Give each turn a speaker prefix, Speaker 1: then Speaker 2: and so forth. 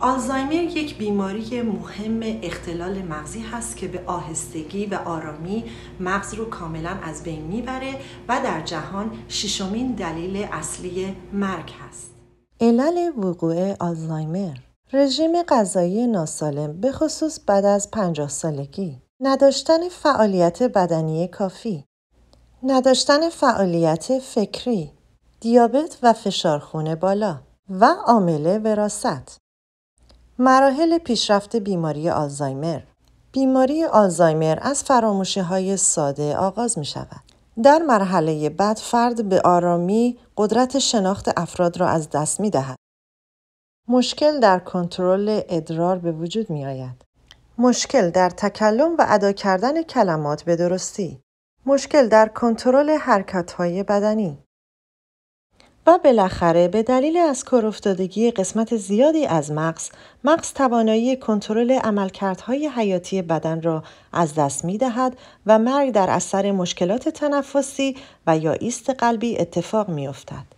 Speaker 1: آلزایمر یک بیماری مهم اختلال مغزی است که به آهستگی و آرامی مغز رو کاملا از بین میبره و در جهان ششمین دلیل اصلی مرگ هست.
Speaker 2: علل وقوع آلزایمر رژیم غذایی ناسالم به خصوص بعد از 50 سالگی نداشتن فعالیت بدنی کافی نداشتن فعالیت فکری دیابت و فشارخون بالا و عامل وراست مراحل پیشرفت بیماری آلزایمر بیماری آلزایمر از فراموشی های ساده آغاز می شود. در مرحله بعد فرد به آرامی قدرت شناخت افراد را از دست می دهد. مشکل در کنترل ادرار به وجود می آید. مشکل در تکلم و ادا کردن کلمات به درستی. مشکل در کنترل حرکت های بدنی. و بالاخره به دلیل از کار افتادگی قسمت زیادی از مغز مغز توانایی کنترل عملکردهای حیاتی بدن را از دست می دهد و مرگ در اثر مشکلات تنفسی و یا ایست قلبی اتفاق می افتد.